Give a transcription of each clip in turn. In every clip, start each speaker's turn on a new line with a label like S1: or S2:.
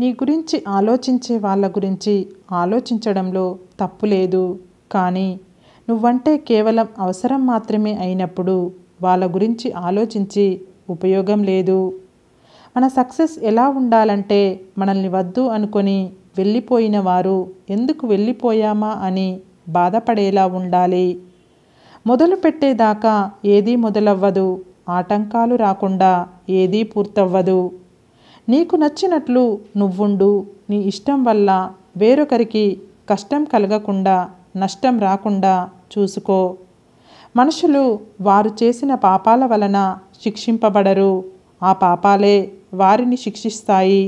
S1: నీ గురించి ఆలోచించే వాళ్ళ గురించి ఆలోచించడంలో తప్పు లేదు కానీ నువ్వంటే కేవలం అవసరం మాత్రమే అయినప్పుడు వాళ్ళ గురించి ఆలోచించి ఉపయోగం లేదు మన సక్సెస్ ఎలా ఉండాలంటే మనల్ని వద్దు అనుకొని వెళ్ళిపోయిన వారు ఎందుకు వెళ్ళిపోయామా అని బాధపడేలా ఉండాలి మొదలు పెట్టేదాకా ఏదీ మొదలవ్వదు ఆటంకాలు రాకుండా ఏదీ పూర్తవ్వదు నీకు నచ్చినట్లు నువ్వుండు నీ ఇష్టం వల్ల వేరొకరికి కష్టం కలగకుండా నష్టం రాకుండా చూసుకో మనుషులు వారు చేసిన పాపాల వలన శిక్షింపబడరు ఆ పాపాలే వారిని శిక్షిస్తాయి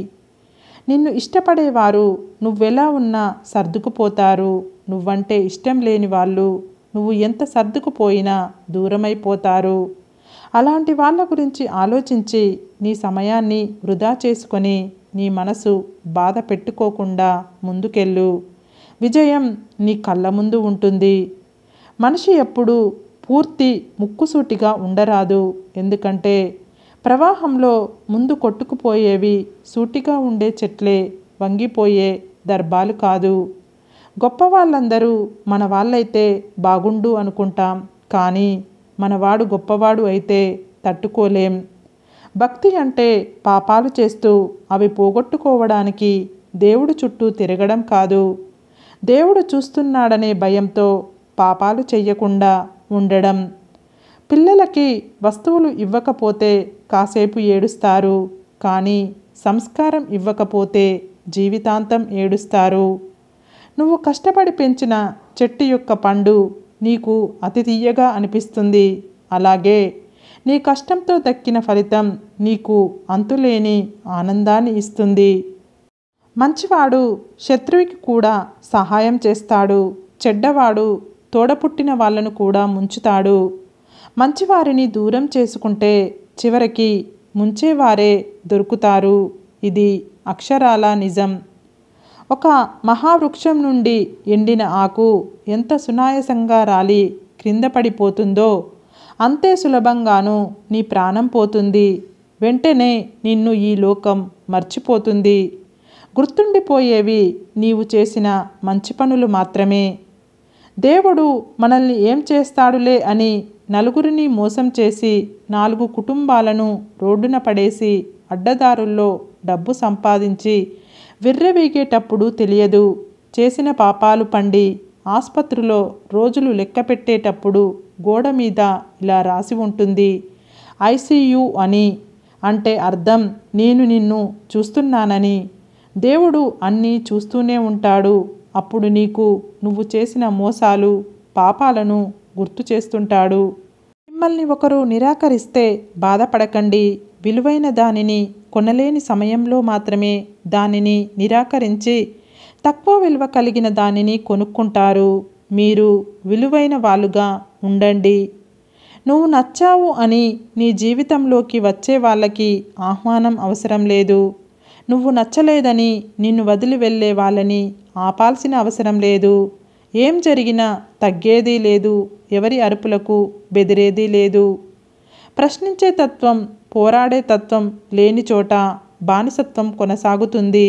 S1: నిన్ను ఇష్టపడేవారు నువ్వెలా ఉన్నా సర్దుకుపోతారు నువ్వంటే ఇష్టం లేని వాళ్ళు నువ్వు ఎంత సర్దుకుపోయినా దూరమైపోతారు అలాంటి వాళ్ళ గురించి ఆలోచించి నీ సమయాన్ని వృధా చేసుకొని నీ మనసు బాధ పెట్టుకోకుండా ముందుకెళ్ళు విజయం నీ కళ్ళ ముందు ఉంటుంది మనిషి ఎప్పుడు పూర్తి ముక్కుసూటిగా ఉండరాదు ఎందుకంటే ప్రవాహంలో ముందు కొట్టుకుపోయేవి సూటిగా ఉండే చెట్లే వంగిపోయే దర్భాలు కాదు గొప్ప వాళ్ళందరూ మన వాళ్ళైతే బాగుండు అనుకుంటాం కానీ మనవాడు గొప్పవాడు అయితే తట్టుకోలేం భక్తి అంటే పాపాలు చేస్తూ అవి పోగొట్టుకోవడానికి దేవుడు చుట్టూ తిరగడం కాదు దేవుడు చూస్తున్నాడనే భయంతో పాపాలు చెయ్యకుండా ఉండడం పిల్లలకి వస్తువులు ఇవ్వకపోతే కాసేపు ఏడుస్తారు కానీ సంస్కారం ఇవ్వకపోతే జీవితాంతం ఏడుస్తారు నువ్వు కష్టపడి పెంచిన చెట్టు యొక్క పండు నీకు అతి తీయగా అనిపిస్తుంది అలాగే నీ కష్టంతో దక్కిన ఫలితం నీకు అంతులేని ఆనందాన్ని ఇస్తుంది మంచివాడు శత్రువుకి కూడా సహాయం చేస్తాడు చెడ్డవాడు తోడపుట్టిన వాళ్ళను కూడా ముంచుతాడు మంచివారిని దూరం చేసుకుంటే చివరికి ముంచేవారే దొరుకుతారు ఇది అక్షరాల నిజం ఒక మహావృక్షం నుండి ఎండిన ఆకు ఎంత సునాయసంగా రాలి క్రింద పడిపోతుందో అంతే సులభంగాను నీ ప్రాణం పోతుంది వెంటనే నిన్ను ఈ లోకం మర్చిపోతుంది గుర్తుండిపోయేవి నీవు చేసిన మంచి పనులు మాత్రమే దేవుడు మనల్ని ఏం చేస్తాడులే అని నలుగురిని మోసం చేసి నాలుగు కుటుంబాలను రోడ్డున పడేసి అడ్డదారుల్లో డబ్బు సంపాదించి విర్రవీగేటప్పుడు తెలియదు చేసిన పాపాలు పండి ఆసుపత్రిలో రోజులు లెక్క పెట్టేటప్పుడు గోడ మీద ఇలా రాసి ఉంటుంది ఐసీయు అని అంటే అర్థం నేను నిన్ను చూస్తున్నానని దేవుడు అన్నీ చూస్తూనే ఉంటాడు అప్పుడు నీకు నువ్వు చేసిన మోసాలు పాపాలను గుర్తు చేస్తుంటాడు మిమ్మల్ని ఒకరు నిరాకరిస్తే బాధపడకండి విలువైన దానిని కొనలేని సమయంలో మాత్రమే దానిని నిరాకరించి తక్కువ విలువ కలిగిన దానిని కొనుక్కుంటారు మీరు విలువైన వాళ్ళుగా ఉండండి నువ్వు నచ్చావు అని నీ జీవితంలోకి వచ్చే వాళ్ళకి ఆహ్వానం అవసరం లేదు నువ్వు నచ్చలేదని నిన్ను వదిలి వెళ్ళే వాళ్ళని ఆపాల్సిన అవసరం లేదు ఏం జరిగినా తగ్గేదీ లేదు ఎవరి అరుపులకు బెదిరేదీ లేదు ప్రశ్నించే తత్వం పోరాడే తత్వం లేని చోట బానిసత్వం కొనసాగుతుంది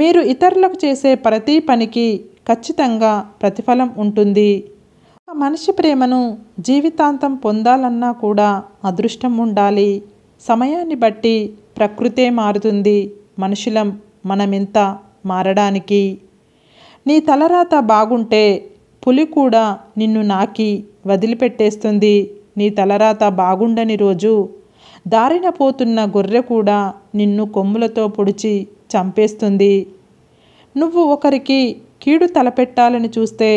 S1: మీరు ఇతరులకు చేసే ప్రతి పనికి ఖచ్చితంగా ప్రతిఫలం ఉంటుంది మనిషి ప్రేమను జీవితాంతం పొందాలన్నా కూడా అదృష్టం ఉండాలి సమయాన్ని బట్టి ప్రకృతే మారుతుంది మనుషులం మనమింత మారడానికి నీ తలరాత బాగుంటే పులి కూడా నిన్ను నాకి వదిలిపెట్టేస్తుంది నీ తలరాత బాగుండని రోజు దారిన పోతున్న గొర్రె కూడా నిన్ను కొమ్ములతో పొడిచి చంపేస్తుంది నువ్వు ఒకరికి కీడు తలపెట్టాలని చూస్తే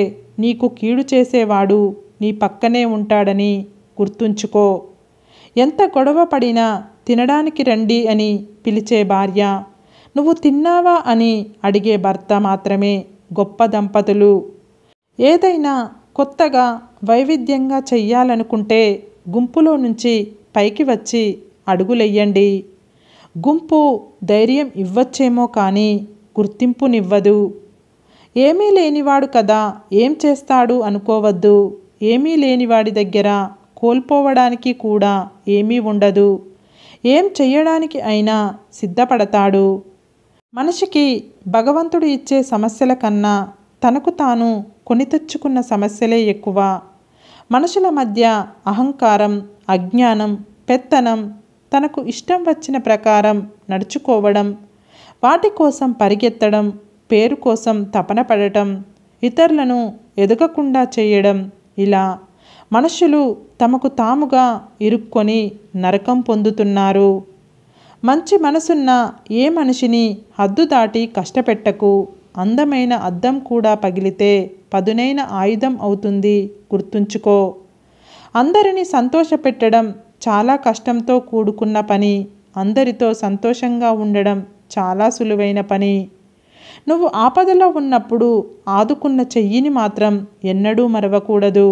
S1: నీకు కీడు చేసేవాడు నీ పక్కనే ఉంటాడని గుర్తుంచుకో ఎంత గొడవ పడినా తినడానికి రండి అని పిలిచే భార్య నువ్వు తిన్నావా అని అడిగే భర్త మాత్రమే గొప్ప దంపతులు ఏదైనా కొత్తగా వైవిధ్యంగా చెయ్యాలనుకుంటే గుంపులో నుంచి పైకి వచ్చి అడుగులెయ్యండి గుంపు ధైర్యం ఇవ్వచ్చేమో కానీ గుర్తింపునివ్వదు ఏమీ లేనివాడు కదా ఏం చేస్తాడు అనుకోవద్దు ఏమీ లేనివాడి దగ్గర కోల్పోవడానికి కూడా ఏమీ ఉండదు ఏం చెయ్యడానికి అయినా సిద్ధపడతాడు మనిషికి భగవంతుడు ఇచ్చే సమస్యల కన్నా తనకు తాను కొని తెచ్చుకున్న సమస్యలే ఎక్కువ మనుషుల మధ్య అహంకారం అజ్ఞానం పెత్తనం తనకు ఇష్టం వచ్చిన ప్రకారం నడుచుకోవడం వాటి కోసం పరిగెత్తడం పేరు కోసం తపన పడటం ఇతరులను ఎదగకుండా చేయడం ఇలా మనుషులు తమకు తాముగా ఇరుక్కొని నరకం పొందుతున్నారు మంచి మనసున్న ఏ మనిషిని హద్దు దాటి కష్టపెట్టకు అందమైన అద్దం కూడా పగిలితే పదునైన ఆయుధం అవుతుంది గుర్తుంచుకో అందరినీ సంతోషపెట్టడం చాలా కష్టంతో కూడుకున్న పని అందరితో సంతోషంగా ఉండడం చాలా సులువైన పని నువ్వు ఆపదలో ఉన్నప్పుడు ఆదుకున్న చెయ్యిని మాత్రం ఎన్నడూ మరవకూడదు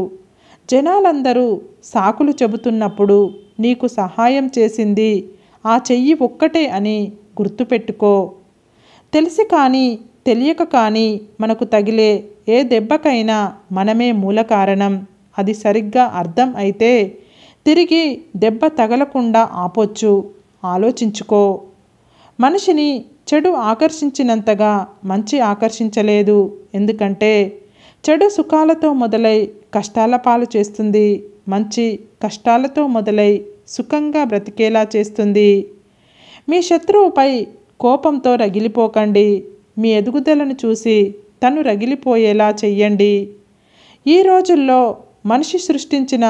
S1: జనాలందరూ సాకులు చెబుతున్నప్పుడు నీకు సహాయం చేసింది ఆ చెయ్యి ఒక్కటే అని గుర్తుపెట్టుకో తెలిసి కానీ తెలియక కానీ మనకు తగిలే ఏ దెబ్బకైనా మనమే మూల కారణం అది సరిగ్గా అర్థం అయితే తిరిగి దెబ్బ తగలకుండా ఆపొచ్చు ఆలోచించుకో మనిషిని చెడు ఆకర్షించినంతగా మంచి ఆకర్షించలేదు ఎందుకంటే చెడు సుఖాలతో మొదలై కష్టాల పాలు చేస్తుంది మంచి కష్టాలతో మొదలై సుఖంగా బ్రతికేలా చేస్తుంది మీ శత్రువుపై కోపంతో రగిలిపోకండి మీ ఎదుగుదలను చూసి తను రగిలిపోయేలా చెయ్యండి ఈ రోజుల్లో మనిషి సృష్టించిన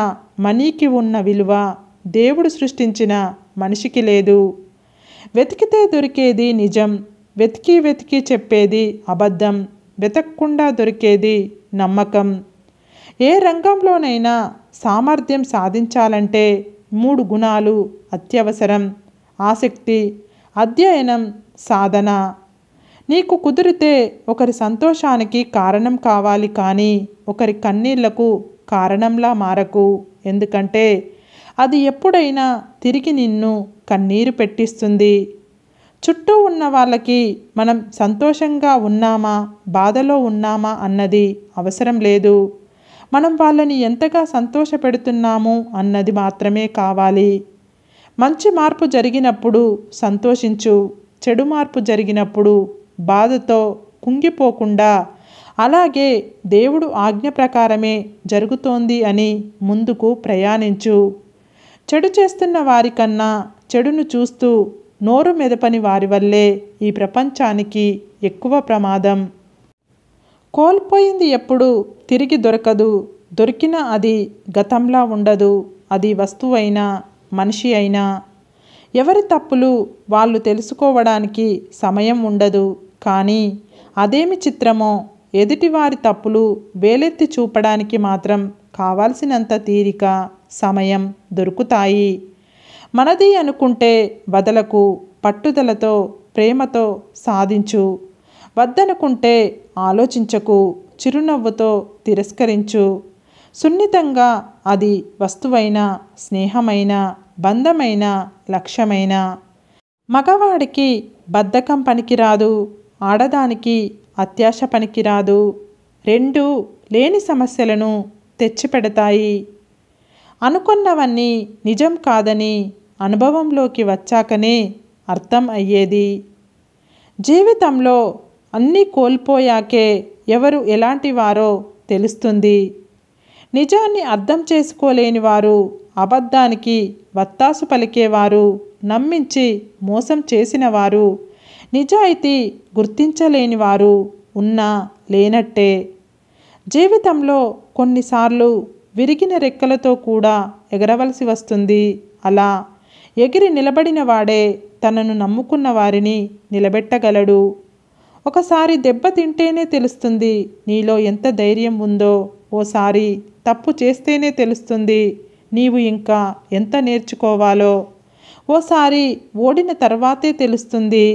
S1: మనీకి ఉన్న విలువ దేవుడు సృష్టించిన మనిషికి లేదు వెతికితే దొరికేది నిజం వెతికి వెతికి చెప్పేది అబద్ధం వెతక్కుండా దొరికేది నమ్మకం ఏ రంగంలోనైనా సామర్థ్యం సాధించాలంటే మూడు గుణాలు అత్యవసరం ఆసక్తి అధ్యయనం సాధన నీకు కుదిరితే ఒకరి సంతోషానికి కారణం కావాలి కానీ ఒకరి కన్నీళ్లకు కారణంలా మారకు ఎందుకంటే అది ఎప్పుడైనా తిరిగి నిన్ను కన్నీరు పెట్టిస్తుంది చుట్టూ ఉన్న వాళ్ళకి మనం సంతోషంగా ఉన్నామా బాధలో ఉన్నామా అన్నది అవసరం లేదు మనం వాళ్ళని ఎంతగా సంతోష పెడుతున్నాము అన్నది మాత్రమే కావాలి మంచి మార్పు జరిగినప్పుడు సంతోషించు చెడు మార్పు జరిగినప్పుడు బాధతో కుంగిపోకుండా అలాగే దేవుడు ఆజ్ఞ ప్రకారమే జరుగుతోంది అని ముందుకు ప్రయాణించు చెడు చేస్తున్న వారికన్నా చెడును చూస్తూ నోరు మెదపని వారి వల్లే ఈ ప్రపంచానికి ఎక్కువ ప్రమాదం కోల్పోయింది ఎప్పుడు తిరిగి దొరకదు దొరికినా అది గతంలా ఉండదు అది వస్తువైనా మనిషి అయినా ఎవరి తప్పులు వాళ్ళు తెలుసుకోవడానికి సమయం ఉండదు కానీ అదేమి చిత్రమో ఎదుటివారి తప్పులు వేలెత్తి చూపడానికి మాత్రం కావాల్సినంత తీరిక సమయం దొరుకుతాయి మనది అనుకుంటే బదలకు పట్టుదలతో ప్రేమతో సాధించు వద్దనుకుంటే ఆలోచించకు చిరునవ్వుతో తిరస్కరించు సున్నితంగా అది వస్తువైన స్నేహమైన బంధమైన లక్ష్యమైన మగవాడికి బద్ధకం పనికిరాదు ఆడదానికి అత్యాశ పనికిరాదు రెండు లేని సమస్యలను తెచ్చిపెడతాయి అనుకున్నవన్నీ నిజం కాదని అనుభవంలోకి వచ్చాకనే అర్థం అయ్యేది జీవితంలో అన్నీ కోల్పోయాకే ఎవరు ఎలాంటి వారో తెలుస్తుంది నిజాన్ని అర్థం చేసుకోలేని వారు అబద్ధానికి వత్తాసు పలికేవారు నమ్మించి మోసం చేసినవారు నిజాయితీ గుర్తించలేని వారు ఉన్నా లేనట్టే జీవితంలో కొన్నిసార్లు విరిగిన రెక్కలతో కూడా ఎగరవలసి వస్తుంది అలా ఎగిరి నిలబడిన వాడే తనను నమ్ముకున్న వారిని నిలబెట్టగలడు ఒకసారి దెబ్బతింటేనే తెలుస్తుంది నీలో ఎంత ధైర్యం ఉందో ఓసారి తప్పు చేస్తేనే తెలుస్తుంది నీవు ఇంకా ఎంత నేర్చుకోవాలో ఓసారి ఓడిన తర్వాతే తెలుస్తుంది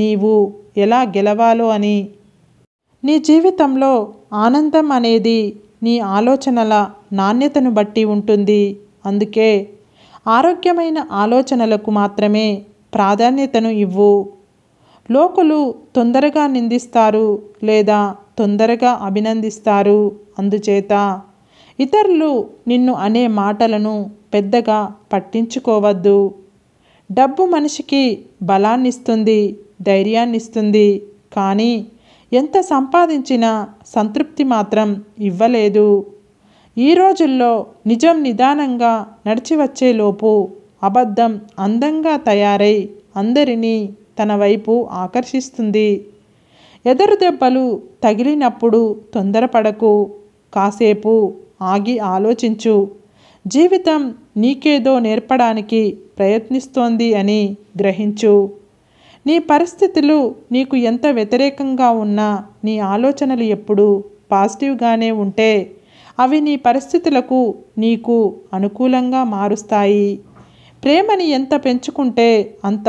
S1: నీవు ఎలా గెలవాలో అని నీ జీవితంలో ఆనందం అనేది నీ ఆలోచనల నాణ్యతను బట్టి ఉంటుంది అందుకే ఆరోగ్యమైన ఆలోచనలకు మాత్రమే ప్రాధాన్యతను ఇవ్వు లోకులు తొందరగా నిందిస్తారు లేదా తొందరగా అభినందిస్తారు అందుచేత ఇతరులు నిన్ను అనే మాటలను పెద్దగా పట్టించుకోవద్దు డబ్బు మనిషికి బలాన్నిస్తుంది ధైర్యాన్నిస్తుంది కానీ ఎంత సంపాదించినా సంతృప్తి మాత్రం ఇవ్వలేదు ఈ రోజుల్లో నిజం నిదానంగా నడిచి వచ్చేలోపు అబద్ధం అందంగా తయారై అందరినీ తన వైపు ఆకర్షిస్తుంది ఎదురు దెబ్బలు తగిలినప్పుడు తొందరపడకు కాసేపు ఆగి ఆలోచించు జీవితం నీకేదో నేర్పడానికి ప్రయత్నిస్తోంది అని గ్రహించు నీ పరిస్థితులు నీకు ఎంత వ్యతిరేకంగా ఉన్నా నీ ఆలోచనలు ఎప్పుడు పాజిటివ్గానే ఉంటే అవి నీ పరిస్థితులకు నీకు అనుకూలంగా మారుస్తాయి ప్రేమని ఎంత పెంచుకుంటే అంత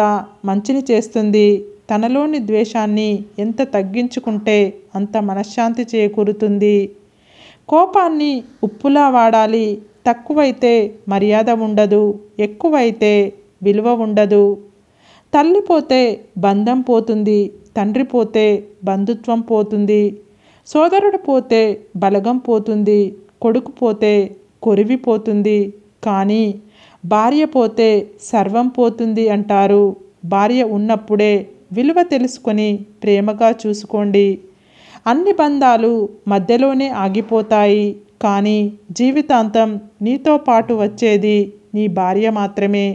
S1: మంచిని చేస్తుంది తనలోని ద్వేషాన్ని ఎంత తగ్గించుకుంటే అంత మనశ్శాంతి చేకూరుతుంది కోపాన్ని ఉప్పులా వాడాలి తక్కువైతే మర్యాద ఉండదు ఎక్కువైతే విలువ ఉండదు తల్లి పోతే బంధం పోతుంది తండ్రి పోతే బంధుత్వం పోతుంది సోదరుడు పోతే బలగం పోతుంది కొడుకు పోతే కొరివి పోతుంది కానీ భార్య పోతే సర్వం పోతుంది అంటారు భార్య ఉన్నప్పుడే విలువ తెలుసుకొని ప్రేమగా చూసుకోండి అన్ని బంధాలు మధ్యలోనే ఆగిపోతాయి కానీ జీవితాంతం నీతో పాటు వచ్చేది నీ భార్య మాత్రమే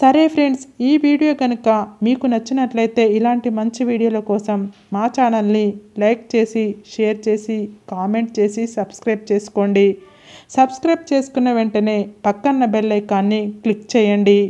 S1: సరే ఫ్రెండ్స్ ఈ వీడియో కనుక మీకు నచ్చినట్లయితే ఇలాంటి మంచి వీడియోల కోసం మా ఛానల్ని లైక్ చేసి షేర్ చేసి కామెంట్ చేసి సబ్స్క్రైబ్ చేసుకోండి సబ్స్క్రైబ్ చేసుకున్న వెంటనే పక్కన్న బెల్ ఐకాన్ని క్లిక్ చేయండి